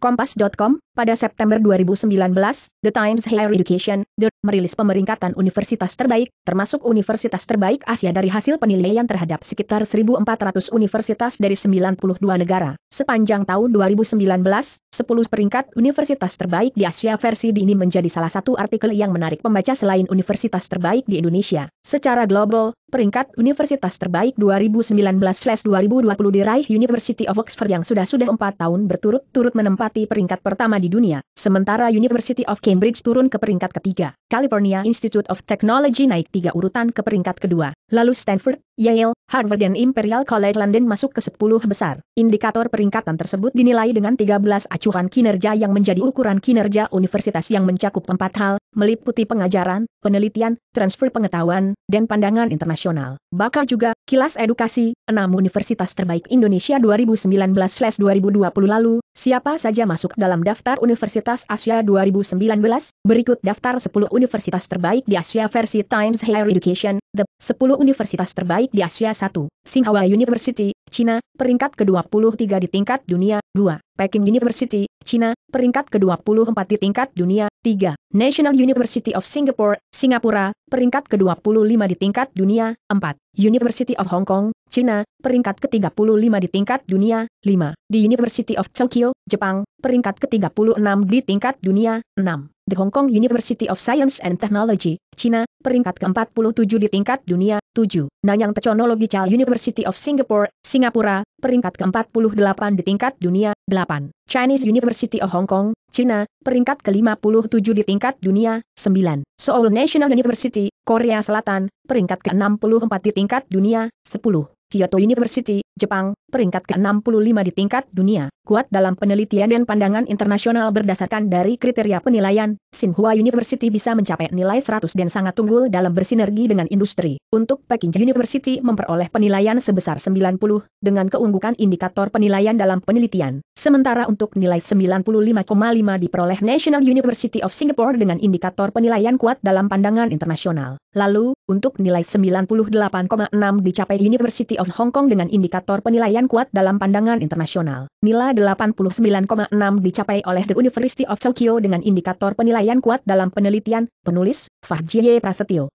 Kompas.com, pada September 2019, The Times Higher Education, The, merilis pemeringkatan universitas terbaik, termasuk universitas terbaik Asia dari hasil penilaian terhadap sekitar 1.400 universitas dari 92 negara. Sepanjang tahun 2019, 10 peringkat universitas terbaik di Asia versi ini menjadi salah satu artikel yang menarik pembaca selain universitas terbaik di Indonesia. Secara global, peringkat universitas terbaik 2019-2020 diraih University of Oxford yang sudah-sudah 4 tahun berturut-turut menempati peringkat pertama di di dunia, sementara University of Cambridge turun ke peringkat ketiga. California Institute of Technology naik tiga urutan ke peringkat kedua. Lalu Stanford, Yale, Harvard dan Imperial College London masuk ke 10 besar. Indikator peringkatan tersebut dinilai dengan 13 acuan kinerja yang menjadi ukuran kinerja universitas yang mencakup empat hal, meliputi pengajaran, penelitian, transfer pengetahuan, dan pandangan internasional. Bakal juga, kilas edukasi, enam universitas terbaik Indonesia 2019-2020 lalu, siapa saja masuk dalam daftar Universitas Asia 2019, berikut daftar 10 universitas terbaik di Asia versi Times Higher Education, The 10 Universitas Terbaik di Asia 1, Tsinghua University, China, peringkat ke-23 di tingkat dunia, 2, Peking University, China, peringkat ke-24 di tingkat dunia, 3, National University of Singapore, Singapura, peringkat ke-25 di tingkat dunia, 4, University of Hong Kong, China, peringkat ke-35 di tingkat dunia, 5, di University of Tokyo, Jepang, peringkat ke-36 di tingkat dunia, 6. The Hong Kong University of Science and Technology, China, peringkat ke-47 di tingkat dunia, 7. Nanyang Technological University of Singapore, Singapura, peringkat ke-48 di tingkat dunia, 8. Chinese University of Hong Kong, China, peringkat ke-57 di tingkat dunia, 9. Seoul National University, Korea Selatan, peringkat ke-64 di tingkat dunia, 10. Kyoto University, Jepang, peringkat ke-65 di tingkat dunia, kuat dalam penelitian dan pandangan internasional berdasarkan dari kriteria penilaian, Tsinghua University bisa mencapai nilai 100 dan sangat tunggul dalam bersinergi dengan industri. Untuk Peking University memperoleh penilaian sebesar 90, dengan keunggukan indikator penilaian dalam penelitian. Sementara untuk nilai 95,5 diperoleh National University of Singapore dengan indikator penilaian kuat dalam pandangan internasional. Lalu, untuk nilai 98,6 dicapai University of Hong Kong dengan indikator penilaian kuat dalam pandangan internasional. Nilai 89,6 dicapai oleh The University of Tokyo dengan indikator penilaian kuat dalam penelitian, penulis, Fahjie Prasetyo.